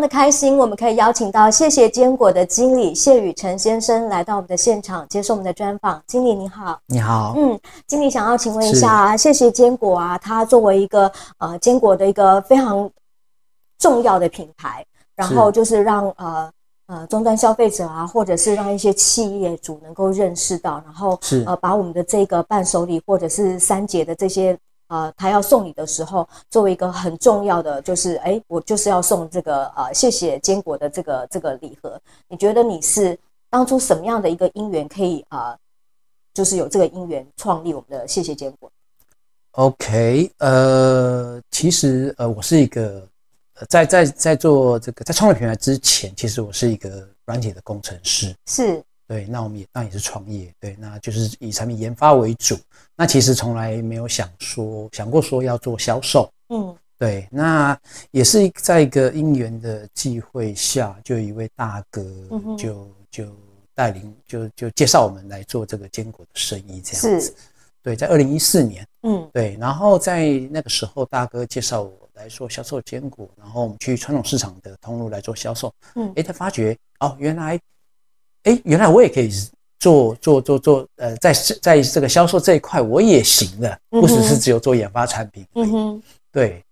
的开心，我们可以邀请到谢谢坚果的经理谢雨辰先生来到我们的现场接受我们的专访。经理你好，你好，嗯，经理想要请问一下，谢谢坚果啊，它作为一个呃坚果的一个非常重要的品牌，然后就是让呃呃终端消费者啊，或者是让一些企业主能够认识到，然后是呃把我们的这个伴手礼或者是三节的这些。啊，他要送你的时候，作为一个很重要的，就是哎，我就是要送这个呃，谢谢坚果的这个这个礼盒。你觉得你是当初什么样的一个因缘可以啊，就是有这个因缘创立我们的谢谢坚果？OK，呃，其实呃，我是一个在在在做这个在创立品牌之前，其实我是一个软件的工程师。是。对，那我们也那也是创业，对，那就是以产品研发为主。那其实从来没有想说想过说要做销售，嗯，对。那也是在一个因缘的机会下，就一位大哥就就带领就就介绍我们来做这个坚果的生意，这样子。对，在二零一四年，嗯，对。然后在那个时候，大哥介绍我来做销售坚果，然后我们去传统市场的通路来做销售。嗯，也他发觉哦，原来。哎，原来我也可以做做做做，呃，在在这个销售这一块我也行的，不只是只有做研发产品。嗯哼，对，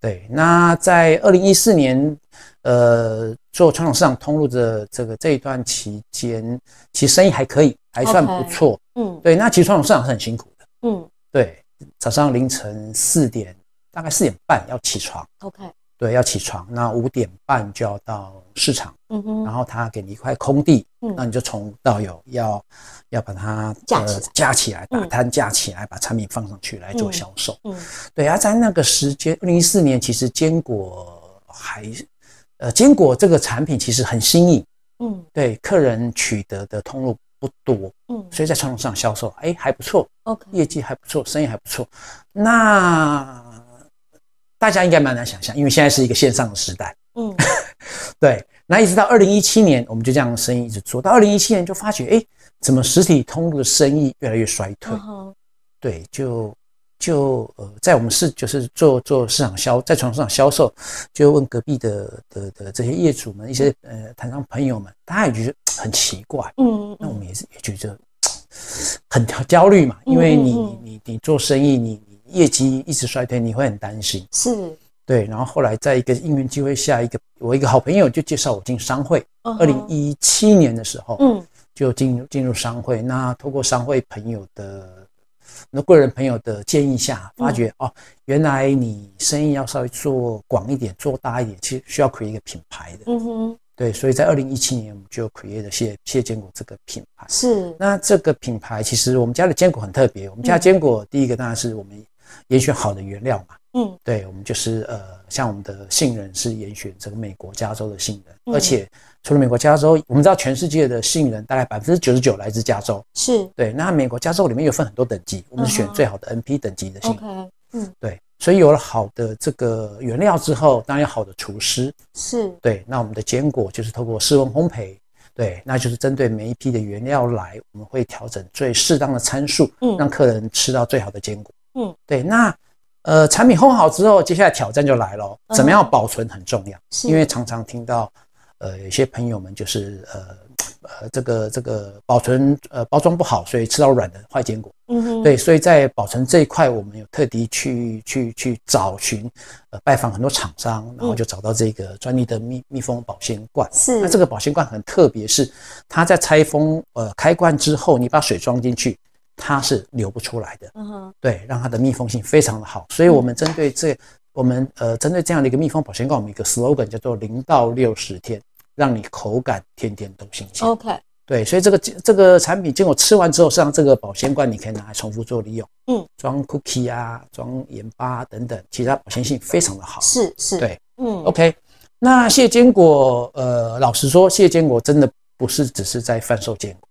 对。那在二零一四年，呃，做传统市场通路的这个这一段期间，其实生意还可以，还算不错。嗯，对。那其实传统市场是很辛苦的。嗯，对。早上凌晨四点，大概四点半要起床。OK。对，要起床，那五点半就要到市场。嗯哼，然后他给你一块空地，那你就从无到有，要要把它架架起来，把摊架起来，把产品放上去来做销售。嗯，对。啊，在那个时间，二零一四年，其实坚果还呃，坚果这个产品其实很新颖。嗯，对，客人取得的通路不多。嗯，所以在传统市场销售，哎，还不错。OK，业绩还不错，生意还不错。那。大家应该蛮难想象，因为现在是一个线上的时代。嗯，对。那一直到二零一七年，我们就这样生意一直做，到二零一七年就发觉，哎，怎么实体通路的生意越来越衰退？对，就就呃，在我们市就是做做市场销，在床场销售，就问隔壁的的的这些业主们、一些呃台商朋友们，他也觉得很奇怪。嗯，那我们也是也觉得很焦虑嘛，因为你你你做生意你。业绩一直衰退，你会很担心，是，对。然后后来在一个应运机会下，一个我一个好朋友就介绍我进商会。二零一七年的时候，嗯，就进入进入商会。那透过商会朋友的那贵人朋友的建议下，发觉哦，原来你生意要稍微做广一点、做大一点，其实需要可以一个品牌的。嗯哼，对。所以在二零一七年，我们就创业的，谢谢谢坚果这个品牌。是。那这个品牌其实我们家的坚果很特别，我们家坚果第一个当然是我们。严选好的原料嘛，嗯，对，我们就是呃，像我们的杏仁是严选这个美国加州的杏仁，而且除了美国加州，我们知道全世界的杏仁大概百分之九十九来自加州，是对。那美国加州里面有分很多等级，我们选最好的 NP 等级的杏，仁。嗯，对。所以有了好的这个原料之后，当然有好的厨师，是对。那我们的坚果就是透过室温烘焙，对，那就是针对每一批的原料来，我们会调整最适当的参数，嗯，让客人吃到最好的坚果。嗯，对，那呃，产品烘好之后，接下来挑战就来了，怎么样保存很重要，因为常常听到，呃，有些朋友们就是呃呃这个这个保存呃包装不好，所以吃到软的坏坚果。嗯对，所以在保存这一块，我们有特地去去去找寻，呃，拜访很多厂商，然后就找到这个专利的密密封保鲜罐。是，那这个保鲜罐很特别，是它在拆封呃开罐之后，你把水装进去。它是流不出来的，嗯哼，对，让它的密封性非常的好，所以我们针对这，我们呃，针对这样的一个密封保鲜罐，我们一个 slogan 叫做零到六十天，让你口感天天都新鲜。OK，对，所以这个这个产品经果吃完之后，像这个保鲜罐，你可以拿来重复做利用，嗯，装 cookie 啊，装盐巴等等，其他保鲜性非常的好，是是，对，嗯，OK，那蟹坚果，呃，老实说，蟹坚果真的不是只是在贩售坚果。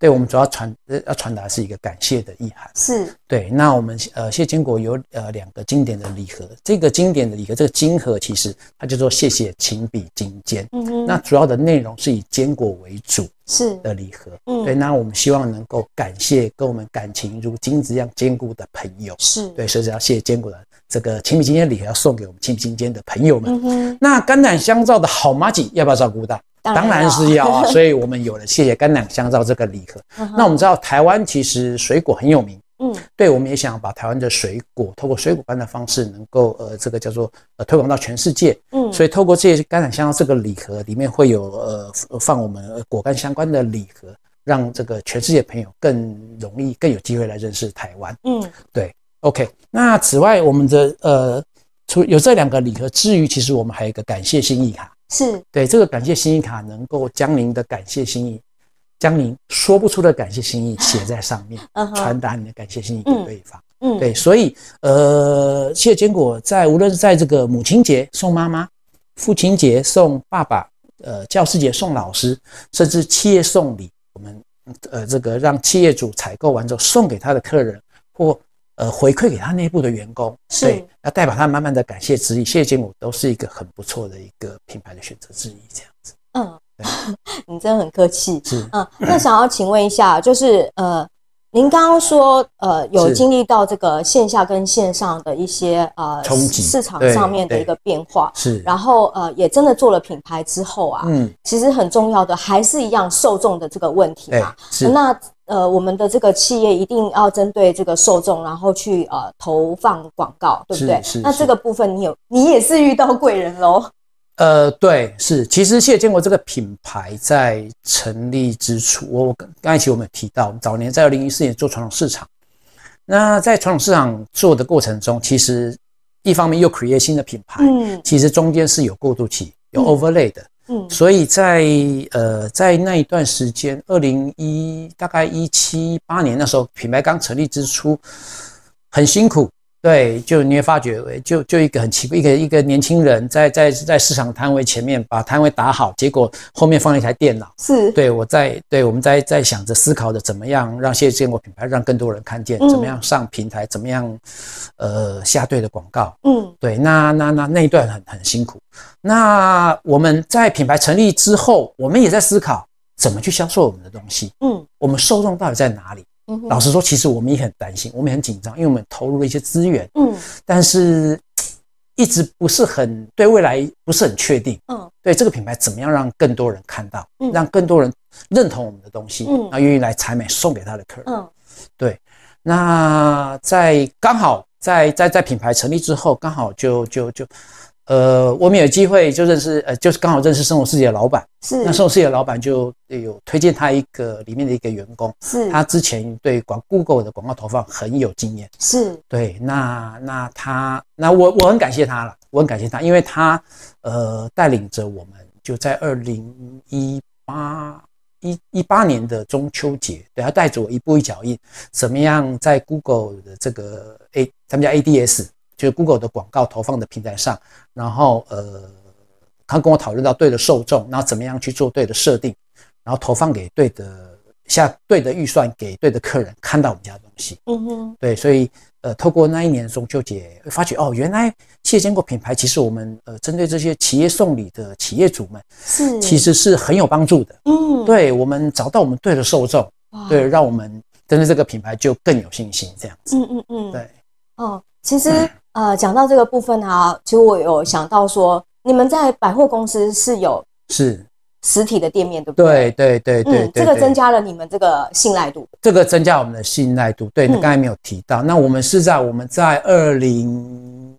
对我们主要传呃要传达是一个感谢的意涵，是对。那我们呃谢坚果有呃两个经典的礼盒，这个经典的礼盒这个金盒其实它叫做谢谢情比金坚，嗯嗯。那主要的内容是以坚果为主是的礼盒，嗯。对，那我们希望能够感谢跟我们感情如金子一样坚固的朋友，是对。所以要谢坚果的这个情比金坚的礼盒要送给我们情比金坚的朋友们，嗯那肝胆香皂的好妈吉要不要照顾到？当然是要啊，所以我们有了谢谢干榄香皂这个礼盒。那我们知道台湾其实水果很有名，嗯，对，我们也想把台湾的水果透过水果干的方式，能够呃，这个叫做呃推广到全世界，嗯，所以透过这些干榄香皂这个礼盒，里面会有呃放我们果干相关的礼盒，让这个全世界朋友更容易更有机会来认识台湾，嗯，对，OK。那此外，我们的呃除有这两个礼盒之余，其实我们还有一个感谢心意卡。是对这个感谢心意卡，能够将您的感谢心意，将您说不出的感谢心意写在上面，传达你的感谢心意给对方。嗯，对，所以呃，谢坚果在无论是在这个母亲节送妈妈，父亲节送爸爸，呃，教师节送老师，甚至企业送礼，我们呃这个让企业主采购完之后送给他的客人或。呃，回馈给他内部的员工，对，要代表他慢慢的感谢之意，谢谢金五，都是一个很不错的一个品牌的选择之意，这样子。嗯，你真的很客气。是，嗯，那想要请问一下，就是呃，您刚刚说呃，有经历到这个线下跟线上的一些呃，市场上面的一个变化，是，然后呃，也真的做了品牌之后啊，嗯，其实很重要的还是一样受众的这个问题嘛，是那。呃，我们的这个企业一定要针对这个受众，然后去呃投放广告，对不对？是是。那这个部分你有，你也是遇到贵人喽。呃，对，是。其实谢建国这个品牌在成立之初，我刚一起我们有提到，早年在二零一四年做传统市场。那在传统市场做的过程中，其实一方面又 create 新的品牌，嗯，其实中间是有过渡期，有 overlay 的。所以，在呃，在那一段时间，二零一大概一七一八年那时候，品牌刚成立之初，很辛苦。对，就你会发觉，就就一个很奇怪，一个一个年轻人在在在市场摊位前面把摊位打好，结果后面放了一台电脑。是，对我在对我们在在想着思考着怎么样让谢建国品牌让更多人看见，怎么样上平台，怎么样，呃下对的广告。嗯，对，那那那那一段很很辛苦。那我们在品牌成立之后，我们也在思考怎么去销售我们的东西。嗯，我们受众到底在哪里？老实说，其实我们也很担心，我们很紧张，因为我们投入了一些资源，嗯，但是一直不是很对未来不是很确定，嗯，对这个品牌怎么样让更多人看到，嗯，让更多人认同我们的东西，嗯，愿意来采买送给他的客人，嗯，对，那在刚好在在在品牌成立之后，刚好就就就。呃，我们有机会就认识，呃，就是刚好认识生活世界的老板，是。那生活世界的老板就有推荐他一个里面的一个员工，是。他之前对广 Google 的广告投放很有经验，是。对，那那他，那我我很感谢他了，我很感谢他，因为他呃带领着我们，就在二零一八一一八年的中秋节，对，他带着我一步一脚印，怎么样在 Google 的这个 A，他们叫 ADS。就是 Google 的广告投放的平台上，然后呃，他跟我讨论到对的受众，然后怎么样去做对的设定，然后投放给对的，下对的预算给对的客人看到我们家的东西。嗯哼。对，所以呃，透过那一年中秋节，发觉哦，原来业建国品牌其实我们呃，针对这些企业送礼的企业主们，是其实是很有帮助的。嗯，对，我们找到我们对的受众，对，让我们针对这个品牌就更有信心，这样子。嗯嗯嗯。对。哦。其实，呃，讲到这个部分啊，其实我有想到说，你们在百货公司是有是实体的店面对不对？对对对对，这个增加了你们这个信赖度。这个增加我们的信赖度，对，你刚才没有提到。那我们是在我们在二零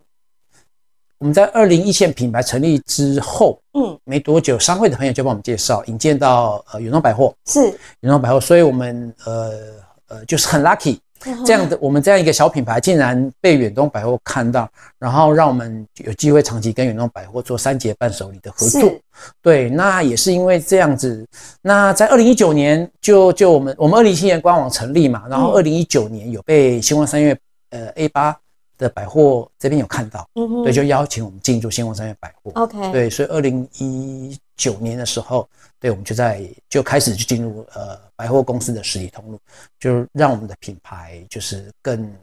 我们在二零一线品牌成立之后，嗯，没多久，商会的朋友就帮我们介绍引荐到呃永昌百货，是永昌百货，所以我们呃呃就是很 lucky。这样的，我们这样一个小品牌，竟然被远东百货看到，然后让我们有机会长期跟远东百货做三节伴手礼的合作。对，那也是因为这样子。那在二零一九年，就就我们我们二零一七年官网成立嘛，然后二零一九年有被星光三月呃 A 八的百货这边有看到，对，就邀请我们进驻星光三月百货。OK。对，所以二零一。九年的时候，对，我们就在就开始就进入呃百货公司的实体通路，就让我们的品牌就是更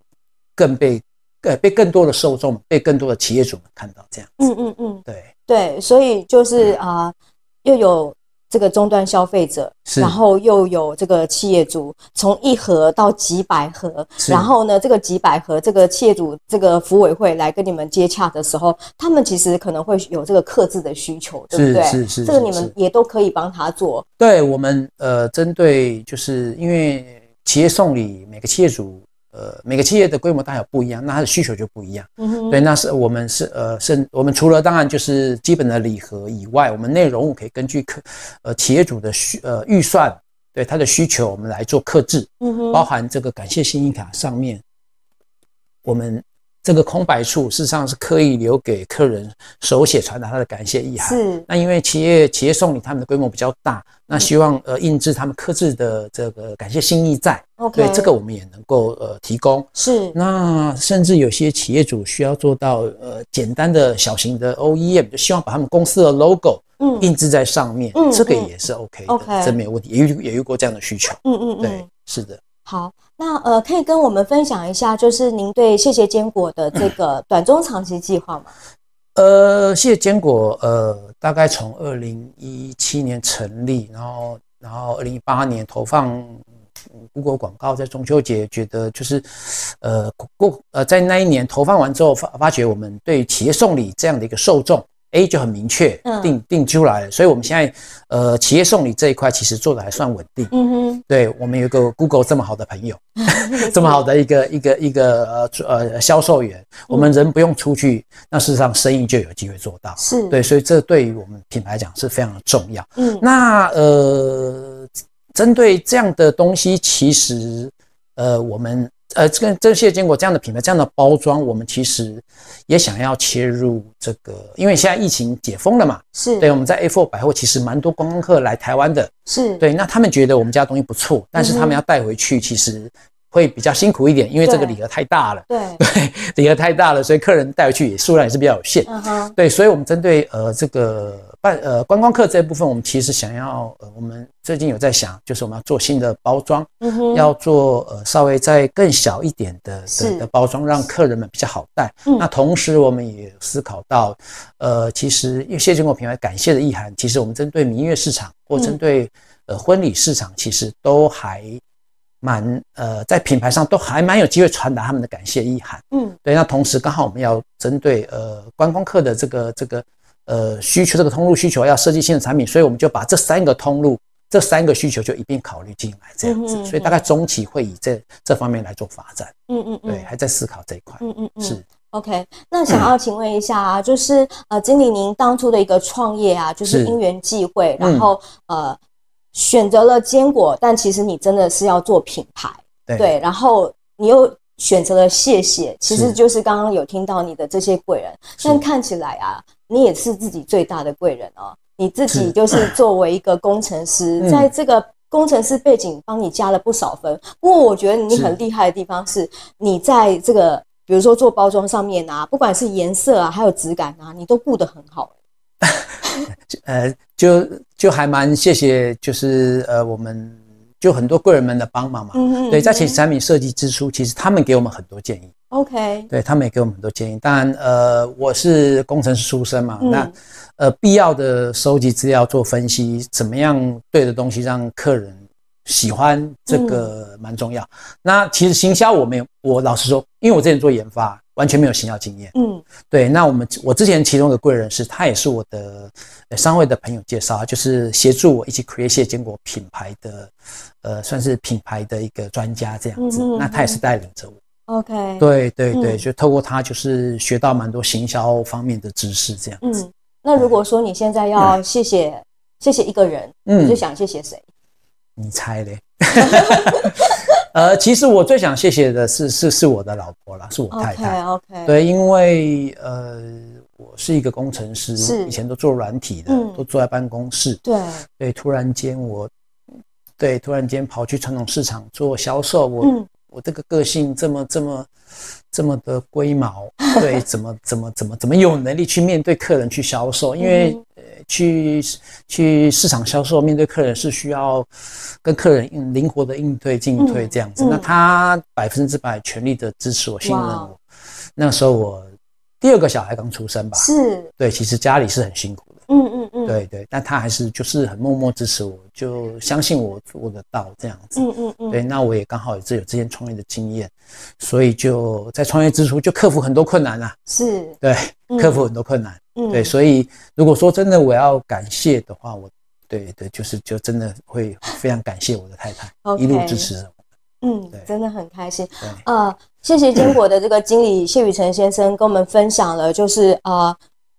更被呃被更多的受众、被更多的企业主们看到这样。嗯嗯嗯，对对，所以就是啊，又有。这个终端消费者，然后又有这个企业主，从一盒到几百盒，然后呢，这个几百盒这个企业主这个服委会来跟你们接洽的时候，他们其实可能会有这个刻字的需求，对不对？是是是，这个你们也都可以帮他做。对我们呃，针对就是因为企业送礼，每个企业主。呃，每个企业的规模大小不一样，那它的需求就不一样。对，那是我们是呃，是，我们除了当然就是基本的礼盒以外，我们内容可以根据客，呃，企业主的需呃预算，对他的需求，我们来做克制。嗯哼，包含这个感谢信用卡上面，我们。这个空白处事实上是刻意留给客人手写传达他的感谢意涵。是，那因为企业企业送礼，他们的规模比较大，那希望呃印制他们刻字的这个感谢心意在。对，这个我们也能够呃提供。是，那甚至有些企业主需要做到呃简单的小型的 OEM，就希望把他们公司的 logo 嗯印制在上面，这个也是 OK 的，这没有问题，也遇也遇过这样的需求。嗯嗯嗯，对，是的。好。那呃，可以跟我们分享一下，就是您对谢谢坚果的这个 短中长期计划吗？呃，谢谢坚果，呃，大概从二零一七年成立，然后，然后二零一八年投放，谷歌广告，在中秋节觉得就是，呃，过呃，在那一年投放完之后发发觉我们对企业送礼这样的一个受众。A 就很明确定定出来了，所以我们现在呃企业送礼这一块其实做的还算稳定。嗯哼，对我们有个 Google 这么好的朋友，这么好的一个一个一个呃呃销售员，我们人不用出去，那事实上生意就有机会做到。是对，所以这对于我们品牌讲是非常的重要。嗯，那呃针对这样的东西，其实呃我们。呃，这个这些坚果这样的品牌，这样的包装，我们其实也想要切入这个，因为现在疫情解封了嘛，是对我们在 A Four 百货其实蛮多观光客来台湾的，是对，那他们觉得我们家东西不错，但是他们要带回去，其实。会比较辛苦一点，因为这个礼盒太大了。对，礼 盒太大了，所以客人带回去数量也是比较有限。嗯哼。对，所以我们针对呃这个办呃观光客这一部分，我们其实想要，呃我们最近有在想，就是我们要做新的包装，要做呃稍微再更小一点的的包装，让客人们比较好带。那同时我们也思考到，呃，其实因为谢全果品牌感谢的意涵，其实我们针对民乐市场或针对呃婚礼市场，其实都还。蛮呃，在品牌上都还蛮有机会传达他们的感谢意涵。嗯，对。那同时，刚好我们要针对呃观光客的这个这个呃需求，这个通路需求，要设计新的产品，所以我们就把这三个通路、这三个需求就一并考虑进来，这样子。所以大概中期会以这这方面来做发展。嗯嗯嗯，对，还在思考这一块。嗯嗯嗯，是。OK，那想要请问一下啊，就是呃，经理您当初的一个创业啊，就是因缘际会，然后呃。选择了坚果，但其实你真的是要做品牌，对。然后你又选择了谢谢，其实就是刚刚有听到你的这些贵人，但看起来啊，你也是自己最大的贵人哦。你自己就是作为一个工程师，在这个工程师背景帮你加了不少分。不过我觉得你很厉害的地方是，你在这个比如说做包装上面啊，不管是颜色啊，还有质感啊，你都顾得很好。呃，就就还蛮谢谢，就是呃，我们就很多贵人们的帮忙嘛。嗯嗯。对，在其产品设计之初，其实他们给我们很多建议。OK。对，他们也给我们很多建议。当然，呃，我是工程师出身嘛，那呃，必要的收集资料做分析，怎么样对的东西让客人。喜欢这个蛮重要。那其实行销，我没有，我老实说，因为我之前做研发，完全没有行销经验。嗯，对。那我们，我之前其中的贵人是，他也是我的商会的朋友介绍，就是协助我一起 create 坚果品牌的，呃，算是品牌的一个专家这样子。那他也是带领着我。OK。对对对，就透过他，就是学到蛮多行销方面的知识这样子。那如果说你现在要谢谢谢谢一个人，嗯，最想谢谢谁？你猜嘞？呃，其实我最想谢谢的是是是我的老婆啦，是我太太。OK，对，因为呃，我是一个工程师，以前都做软体的，都坐在办公室。对对，突然间我，对，突然间跑去传统市场做销售，我我这个个性这么这么这么的龟毛，对，怎么怎么怎么怎么有能力去面对客人去销售？因为。去去市场销售，面对客人是需要跟客人灵活的应对进退这样子。那他百分之百全力的支持我，信任我。那时候我第二个小孩刚出生吧，是对，其实家里是很辛苦的。嗯嗯嗯，对对。但他还是就是很默默支持我，就相信我做得到这样子。嗯嗯嗯。对，那我也刚好也是有之前创业的经验，所以就在创业之初就克服很多困难啊。是，对，克服很多困难。对，所以如果说真的我要感谢的话，我对对，就是就真的会非常感谢我的太太一路支持嗯，真的很开心。呃，谢谢坚果的这个经理谢雨辰先生跟我们分享了，就是呃，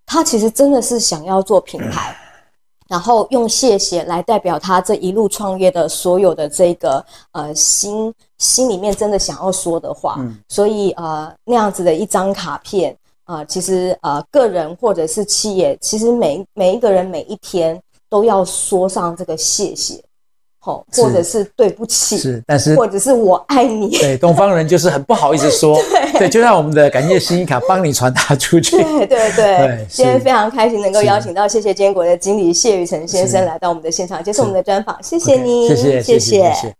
他其实真的是想要做品牌，然后用谢谢来代表他这一路创业的所有的这个呃心心里面真的想要说的话，所以呃那样子的一张卡片。啊，其实呃，个人或者是企业，其实每每一个人每一天都要说上这个谢谢，吼，或者是对不起，是，但是，或者是我爱你。对，东方人就是很不好意思说，对，就让我们的感谢心意卡帮你传达出去。对对对。今天非常开心能够邀请到谢谢坚果的经理谢宇辰先生来到我们的现场，接受我们的专访。谢谢你，谢谢谢谢。